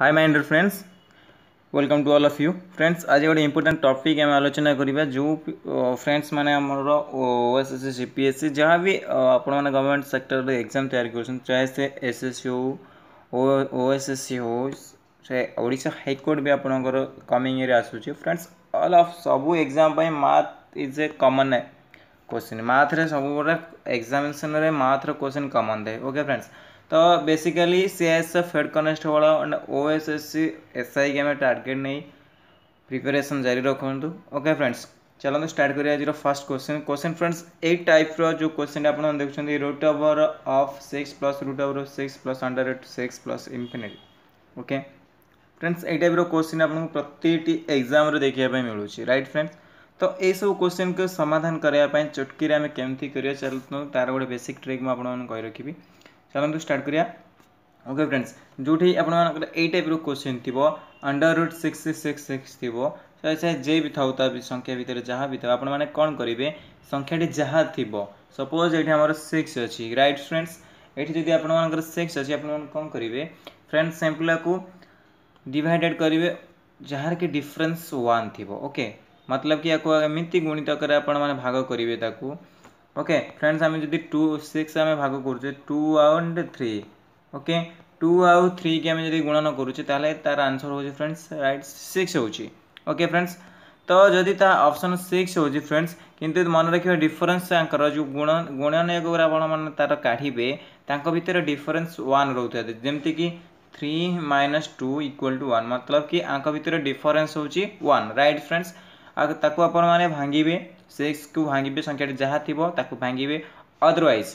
hi my friends welcome to all of you friends आज गोटे important topic आम आलोचना करवा जो फ्रेंड्स मैंने आमर ओएसएससी सीपीएससी जहाँ भी आपण मैंने गवर्नमेंट सेक्टर रे एग्जाम तैयारी कर चाहे से एसएससी हो ओएसएससी हो से ओडा हाइकोर्ट भी आपंकर कमिंग ईयर आसूचे फ्रेंड्स अल अफ सब exam math is a common question मैथ्रे सब गोटे एग्जामेसन मैथ्र क्वेश्चन कमन थाए ओके फ्रेंड्स तो basically C S F head constable and O S S C S I की आम टार्गेट नहीं प्रिपेरेसन जारी रखु ओके फ्रेंड्स चलो स्टार्ट कर फास्ट क्वेश्चन क्वेश्चन फ्रेंड्स यही टाइप्र जो क्वेश्चन आप देखते root over of six plus root over six plus under eight six plus infinite okay friends ये टाइप्र क्वेश्चन आपको प्रति एक्जाम देखापी मिलू रईट फ्रेंड्स तो ये सब क्वेश्चन को समाधान करने चुटकी आम केमती कर तार गोटे बेसिक ट्रिक मुझे कही रखी ଚାଲନ୍ତୁ ଷ୍ଟାର୍ଟ କରିବା ଓକେ ଫ୍ରେଣ୍ଡସ୍ ଯେଉଁଠି ଆପଣମାନଙ୍କର ଏଇ ଟାଇପ୍ର କୋଶ୍ଚିନ୍ ଥିବ under root six six six ଥିବ ସେ ଯେ ବି ଥାଉ ତା ସଂଖ୍ୟା ଭିତରେ ଯାହା ବି ଥାଉ ଆପଣମାନେ କ'ଣ କରିବେ ସଂଖ୍ୟାଟି ଯାହା ଥିବ ସପୋଜ୍ ଏଇଠି ଆମର ସିକ୍ସ ଅଛି ରାଇଟ୍ ଫ୍ରେଣ୍ଡସ୍ ଏଇଠି ଯଦି ଆପଣମାନଙ୍କର ସିକ୍ସ ଅଛି ଆପଣମାନେ କ'ଣ କରିବେ ଫ୍ରେଣ୍ଡସ୍ ସାମ୍ପଲାକୁ ଡିଭାଇଡ଼େଡ଼ କରିବେ ଯାହାର କି ଡିଫରେନ୍ସ ୱାନ୍ ଥିବ ଓକେ ମତଲବ କି ୟାକୁ ଏମିତି ଗୁଣିତ କରି ଆପଣମାନେ ଭାଗ କରିବେ ତାକୁ ওকে ফ্রেন্ডস আমি যদি টু সিক্স আমি ভাগ করছি টু আউন্ড থ্রি ওকে টু আউ থ্রি কি আমি যদি গুণন করছি তাহলে তার আনসর হচ্ছে ফ্রেন্ডস রাইট সিক্স হচ্ছে ওকে ফ্রেন্ডস তো যদি তা অপশন সিক্স হচ্ছে ফ্রেন্ডস কিন্তু মনে রাখবে ডিফরেন্স তাঁর যে গুণ গুণন এগুলো আপনার তার কাঢ়বে তাঁর ভিতরে ডিফরেন্স ওয়ান রোথায় যেমতি কি three minus two equal to one मतलब कि आंक भितर डिफरेन्स हूँ वन रईट फ्रेंड्स ताकू आप भांगे ସିକ୍ସକୁ ଭାଙ୍ଗିବେ ସଂଖ୍ୟାଟି ଯାହା ଥିବ ତାକୁ ଭାଙ୍ଗିବେ ଅଦରୱାଇଜ୍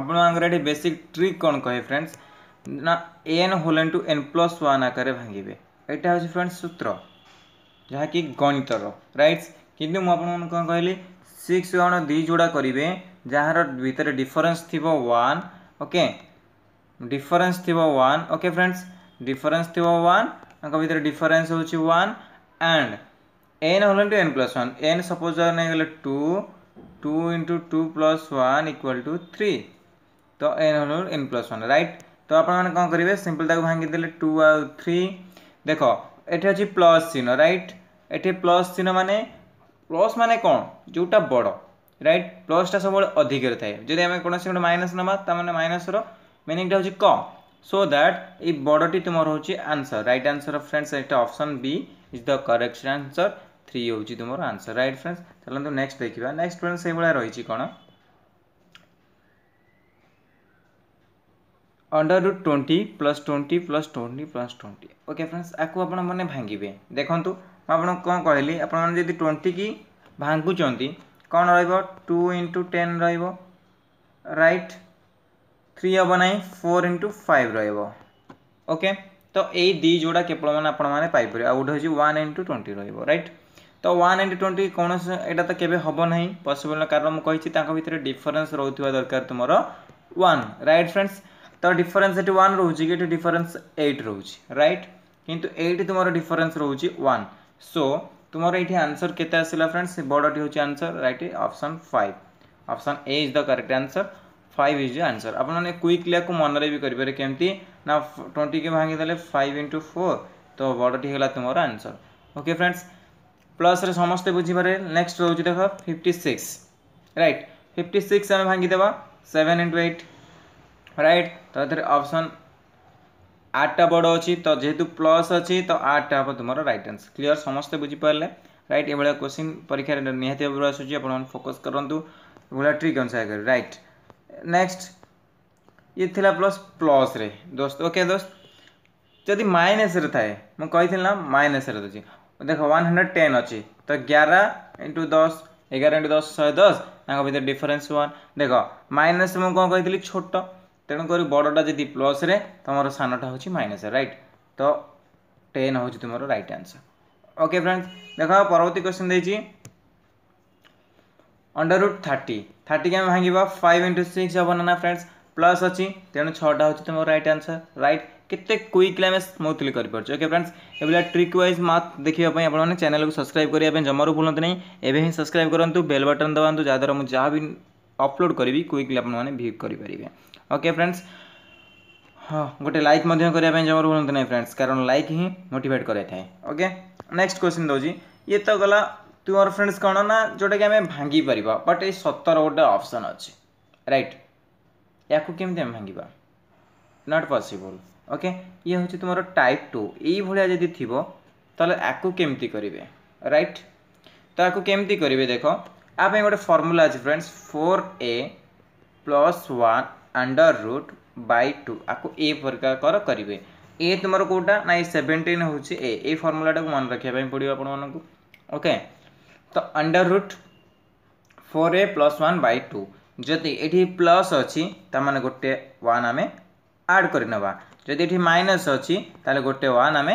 ଆପଣମାନଙ୍କର ଏଠି ବେସିକ୍ ଟ୍ରିକ୍ କ'ଣ କହେ ଫ୍ରେଣ୍ଡସ୍ ନା n whole in to n plus one ଆକାରରେ ଭାଙ୍ଗିବେ ଏଇଟା ହେଉଛି ଫ୍ରେଣ୍ଡସ୍ ସୂତ୍ର ଯାହାକି ଗଣିତର ରାଇଟ୍ସ କିନ୍ତୁ ମୁଁ ଆପଣମାନଙ୍କୁ କ'ଣ କହିଲି ସିକ୍ସ ୱାନ୍ ଦୁଇ ଯୋଡ଼ା କରିବେ ଯାହାର ଭିତରେ ଡିଫରେନ୍ସ ଥିବ ୱାନ୍ ଓକେ ଡିଫରେନ୍ସ ଥିବ ୱାନ୍ ଓକେ ଫ୍ରେଣ୍ଡସ୍ ଡିଫରେନ୍ସ ଥିବ ୱାନ୍ ତାଙ୍କ ଭିତରେ ଡିଫରେନ୍ସ ହେଉଛି one and n whole into n plus one n suppose two two into two plus one equal to three तो n whole n plus one right तो आपने कौन करेंगे simple ताको भांगीदे टू आ थ्री देख ये अच्छी प्लस चिन्ह रईट एटे प्लस चिन्ह मान प्लस मान कौन जोटा बड़ रईट प्लसटा सब अधिक थाए जदि आम कौन गोटे माइनस ना मैंने माइनस रिनिंगटा हो सो दैट ये बड़टी तुम हूँ आंसर रईट आंसर फ्रेंड्स ये option B is the correct answer three ହେଉଛି ତୁମର ଆନ୍ସର୍ ରାଇଟ୍ ଫ୍ରେଣ୍ଡସ୍ ଚାଲନ୍ତୁ ନେକ୍ସଟ ଦେଖିବା ନେକ୍ସଟ ଫ୍ରେଣ୍ଡସ୍ ସେଇଭଳିଆ ରହିଛି କ'ଣ under root twenty plus twenty plus twenty plus twenty okay friends ଆକୁ ଆପଣମାନେ ଭାଙ୍ଗିବେ ଦେଖନ୍ତୁ ମୁଁ ଆପଣଙ୍କୁ କ'ଣ କହିଲି ଆପଣମାନେ ଯଦି ଟ୍ୱେଣ୍ଟିକି ଭାଙ୍ଗୁଛନ୍ତି କ'ଣ ରହିବ ଟୁ ଇଣ୍ଟୁ ଟେନ୍ ରହିବ ରାଇଟ୍ থ্রি হব না ফোর ইন্টু ফাইভ রহব ওকে তো এই দুই যোড়া কেবল মানে আপনার পাইপারে আউ গোটে হচ্ছে ওয়ান ইন্টু টোয়েন্টি রহব রাইট ତ ୱାନ୍ ଏଣ୍ଡ ଟ୍ୱେଣ୍ଟି କୌଣସି ଏଇଟା ତ କେବେ ହେବ ନାହିଁ ପସିବଲ୍ କାରଣ ମୁଁ କହିଛି ତାଙ୍କ ଭିତରେ ଡିଫରେନ୍ସ ରହୁଥିବା ଦରକାର ତୁମର ୱାନ୍ ରାଇଟ୍ ଫ୍ରେଣ୍ଡସ୍ ତ ଡିଫରେନ୍ସ ଏଠି ୱାନ୍ ରହୁଛି କି ଏଠି ଡିଫରେନ୍ସ ଏଇଟ୍ ରହୁଛି ରାଇଟ୍ କିନ୍ତୁ ଏଇଠି ତୁମର ଡିଫରେନ୍ସ ରହୁଛି ୱାନ୍ ସୋ ତୁମର ଏଇଠି ଆନ୍ସର୍ କେତେ ଆସିଲା ଫ୍ରେଣ୍ଡସ୍ ବଡ଼ଟି ହେଉଛି answer right option five option A is the correct answer five is answer आपने क्विकली आपको मनरे भी करेंगे केमती ना ट्वेंटी के भांगीदे फाइव इंटू फोर तो बड़टी है तुम आंसर ओके फ्रेंड्स प्लस रे समस्ते बुझे नेक्स्ट रोज देख fifty six right fifty six आम भांगीदे सेवेन इंटु एट रईट तो अपसन आठटा बड़ अच्छी तो जेहतु प्लस अच्छी तो आठटा हाँ तुम रईट आंसर क्लीयर समस्ते बुझीपारे रईट ये क्वेश्चन परीक्षा निहत फोकस करूँ ट्रिक अनुसार कर रईट नेक्स्ट ये थिला प्लस प्लस रे दोस्त ओके दोस्त जदि माइनस रे थाए मुझे ना माइनस रे देख वन हंड्रेड टेन अच्छी तो ग्यारह इंटु दस एगार इंटु दस शहे दस भर डिफरेन्स वन देख माइनस मुझे कौन कही छोट तेणुक बड़टा जी प्लस तुम सानटा हूँ माइनस रईट तो टेन हूँ तुम रईट आंसर ओके फ्रेंड्स देख परवर्ती क्वेश्चन देखिए अंडर रुट थर्टी थर्टी के भांग फाइव इंटु सिक्स हम ना फ्रेंड्स प्लस अच्छी तेणु छा हो तुम रईट आंसर रईट के क्विकली आम स्मूथली करपे ओके फ्रेंड्स ये ट्रिक वाइज मत देखापी आप चैनल को सब्सक्राइब करने जमार भूलु ना एवं ही सब्सक्राइब करूँ बेल बटन दबाँ जहाँद्वारा मुझे जहाँ भी अपलोड करी क्विकली आपने करेंगे ओके फ्रेंड्स हाँ गोटे लाइक करने जमार भूलु ना फ्रेंड्स कारण लाइक ही मोटेट कराई ओके नेक्स्ट क्वेश्चन दौर ये तो गला तुम फ्रेंड्स कौन ना जोटा कि आम भांगी पार बट ये सतर गोटे अप्सन अच्छे रईट ୟାକୁ କେମିତି ଆମେ ଭାଙ୍ଗିବା ନଟ୍ ପସିବୁଲ୍ ଓକେ ଇଏ ହେଉଛି ତୁମର ଟାଇପ୍ ଟୁ ଏଇଭଳିଆ ଯଦି ଥିବ ତାହେଲେ ଆକୁ କେମିତି କରିବେ ରାଇଟ୍ ତ ଆକୁ କେମିତି କରିବେ ଦେଖ ଆ ପାଇଁ ଗୋଟେ ଫର୍ମୁଲା ଅଛି friends four A plus one under root by two ଆକୁ ଏ ପ୍ରକାର କରିବେ ଏ ତୁମର କେଉଁଟା ନା ଏ ସେଭେଣ୍ଟିନ୍ ହେଉଛି ଏ ଏଇ ଫର୍ମୁଲାଟାକୁ ମନେ ରଖିବା ପାଇଁ ପଡ଼ିବ ଆପଣମାନଙ୍କୁ ଓକେ ତ under root four A plus one by two जदि ये प्लस अच्छी तमें गोटे वन आम आड करने जदि ये माइनस अच्छी तेल गोटे वन आम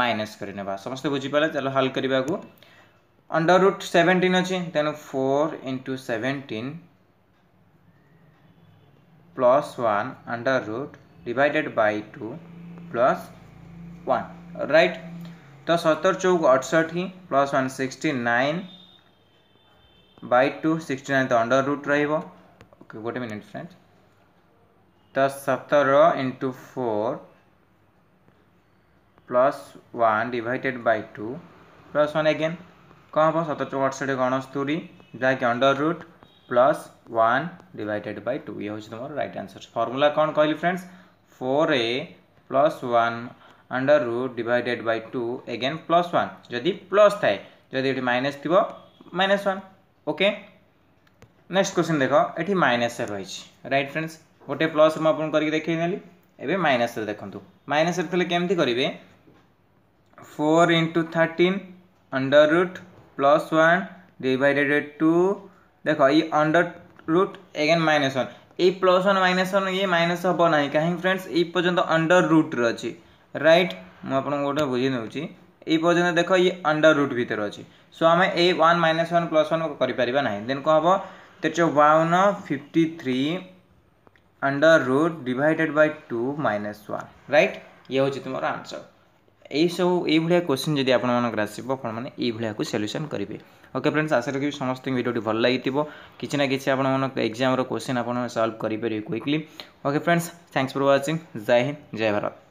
माइनस करने समस्त बुझीपाल चल हल करने अंडर रुट सेवेन्टीन अच्छे तेना four into seventeen plus one under root divided by two plus one right तो सतर चौक अठसठ plus one sixty nine by two sixty nine तो अंडर रुट रहा गोटे मिनिट फ्रेंड्स तो सतर into four plus one divided by two plus one again कौन हम सतर चौक अठसठ गणस्तूरी जहाँकि under root plus one divided by two ये हूँ तुम रईट आंसर फर्मूला कौन कहली friends four A plus one under root divided by two again plus one जदि प्लस थाए जदि ये माइनस थी minus one okay next question ଦେଖ ଏଠି ମାଇନସ୍ରେ ରହିଛି ରାଇଟ୍ ଫ୍ରେଣ୍ଡସ୍ ଗୋଟେ ପ୍ଲସ୍ ମୁଁ ଆପଣଙ୍କୁ କରିକି ଦେଖେଇ ନେଲି ଏବେ ମାଇନସ୍ରେ ଦେଖନ୍ତୁ ମାଇନସ୍ରେ ଥିଲେ କେମିତି କରିବେ four into thirteen under root plus one divided two ଦେଖ ଏଇ under root again minus one ଏଇ ପ୍ଲସ୍ ୱାନ୍ ମାଇନସ୍ ୱାନ୍ ଇଏ ମାଇନସ୍ ହେବ ନାହିଁ କାହିଁକି ଫ୍ରେଣ୍ଡସ୍ ଏଇ ପର୍ଯ୍ୟନ୍ତ ଅଣ୍ଡର ରୁଟ୍ରେ ଅଛି ରାଇଟ୍ ମୁଁ ଆପଣଙ୍କୁ ଗୋଟେ ବୁଝି ନେଉଛି এই পর্যন্ত দেখো ই আন্ডার রুট ভিতরে অছি সো আমি এই one minus one plus one করিপারা না দেন কম হব તેચે વાવનો 53 √/ 2 - 1 રાઈટ યે હોજે તમારો આન્સર એ સૌ એ ભળિયા ક્વેશ્ચન જોદી આપણ મન ગ્રાસીપો ફોન મને એ ભળિયા કો સોલ્યુશન કરીબે ઓકે ફ્રેન્ડસ આસે રહી સમસ્તી વિડિયો ભલ લાગી તિબો કિચી ના કિચી આપણ મન એક્ઝામરો ક્વેશ્ચન આપણ સોલ્વ કરી પર quickly okay friends thanks for watching Jai Hind જય ભારત